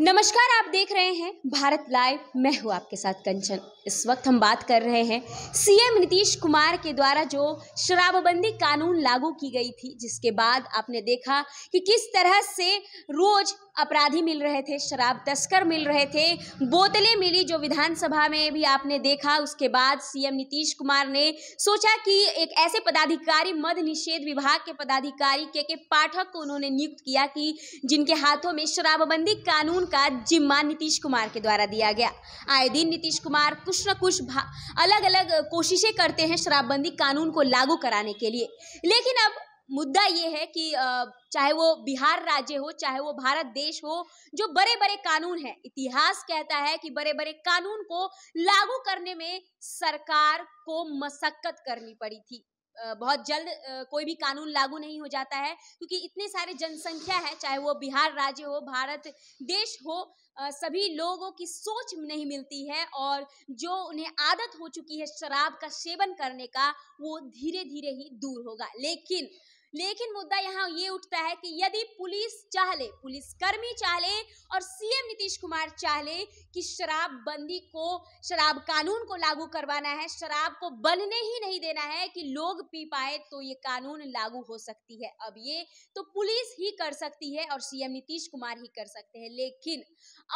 नमस्कार आप देख रहे हैं भारत लाइव मैं हूं आपके साथ कंचन इस वक्त हम बात कर रहे हैं सीएम नीतीश कुमार के द्वारा जो शराबबंदी कानून लागू की गई थी जिसके बाद आपने देखा कि किस तरह से रोज अपराधी मिल रहे थे शराब तस्कर मिल रहे थे बोतलें मिली जो विधानसभा में भी आपने देखा उसके बाद सीएम नीतीश कुमार ने सोचा कि एक ऐसे पदाधिकारी मद निषेध विभाग के पदाधिकारी के के पाठक को उन्होंने नियुक्त किया कि जिनके हाथों में शराबबंदी कानून कानून का जिम्मा नीतीश कुमार के द्वारा दिया गया आए दिन नीतीश कुमार कुछ न कुछ अलग अलग कोशिशें करते हैं शराबबंदी कानून को लागू कराने के लिए लेकिन अब मुद्दा ये है कि चाहे वो बिहार राज्य हो चाहे वो भारत देश हो जो बड़े बड़े कानून हैं इतिहास कहता है कि बड़े बड़े कानून को लागू करने में सरकार को मशक्कत करनी पड़ी थी बहुत जल्द कोई भी कानून लागू नहीं हो जाता है क्योंकि इतने सारे जनसंख्या है चाहे वो बिहार राज्य हो भारत देश हो सभी लोगों की सोच नहीं मिलती है और जो उन्हें आदत हो चुकी है शराब का सेवन करने का वो धीरे धीरे ही दूर होगा लेकिन लेकिन मुद्दा यहाँ ये उठता है कि यदि पुलिस चाह ले पुलिसकर्मी चाह ले और सीएम नीतीश कुमार चाह ले कि शराबबंदी को शराब कानून को लागू करवाना है शराब को बनने ही नहीं देना है कि लोग पी पाए तो ये कानून लागू हो सकती है अब ये तो पुलिस ही कर सकती है और सीएम नीतीश कुमार ही कर सकते हैं लेकिन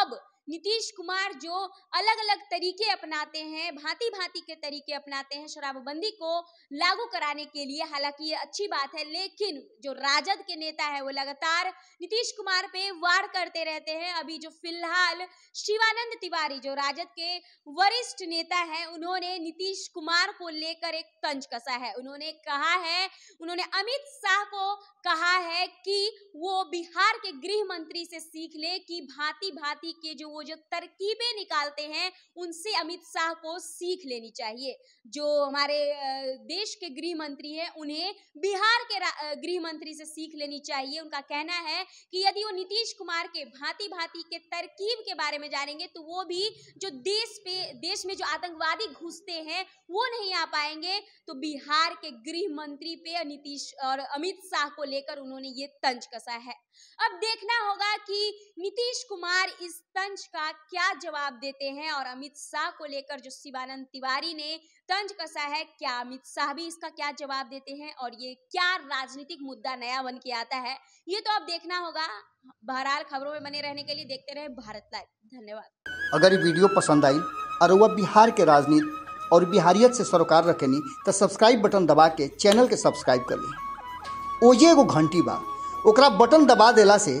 अब नीतीश कुमार जो अलग अलग तरीके अपनाते हैं भांति भांति के तरीके अपनाते हैं शराबबंदी को लागू कराने के लिए हालांकि ये अच्छी बात है लेकिन जो राजद के नेता है वो लगातार नीतीश कुमार पे वार करते रहते हैं अभी जो फिलहाल शिवानंद तिवारी जो राजद के वरिष्ठ नेता है उन्होंने नीतीश कुमार को लेकर एक तंज कसा है उन्होंने कहा है उन्होंने अमित शाह को कहा है कि वो बिहार के गृह मंत्री से सीख ले कि भांति भांति के जो वो जो तरकीबें निकालते हैं उनसे अमित शाह को सीख लेनी चाहिए जो हमारे देश के गृह मंत्री हैं उन्हें बिहार के गृह मंत्री से सीख लेनी चाहिए उनका कहना है कि यदि वो नीतीश कुमार के भांति भांति के तरकीब के बारे में जानेंगे तो वो भी जो देश पे देश में जो आतंकवादी घुसते हैं वो नहीं आ पाएंगे तो बिहार के गृह मंत्री पे नीतीश और अमित शाह को लेकर उन्होंने ये तंज कसा है अब देखना होगा कि नीतीश कुमार इस तंज तंज का क्या जवाब देते हैं और अमित शाह को लेकर जो शिवानंद तिवारी ने तंज कसा है क्या अमित शाह भी इसका क्या जवाब देते हैं और ये क्या राजनीतिक मुद्दा नया बन के आता है ये तो अब देखना होगा बहरहाल खबरों में बने रहने के लिए देखते रहे भारत लाइव धन्यवाद अगर ये वीडियो पसंद आई और वह बिहार के राजनीति और बिहारियत से सरोकार रखेनी तो सब्सक्राइब बटन दबा के चैनल के सब्सक्राइब कर ली ओजे एगो घंटी बा ओकरा बटन दबा देला से